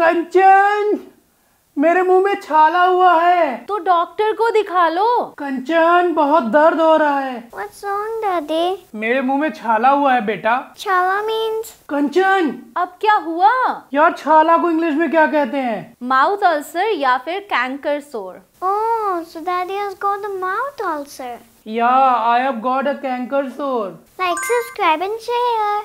कंचन मेरे मुंह में छाला हुआ है तो डॉक्टर को दिखा लो कंचन बहुत दर्द हो रहा है What's wrong, Daddy? मेरे मुंह में छाला हुआ है बेटा छाला मीन्स कंचन अब क्या हुआ यार छाला को इंग्लिश में क्या कहते हैं माउथ अल्सर या फिर कैंकर सोर माउथ अल्सर या I have got a canker sore like subscribe and share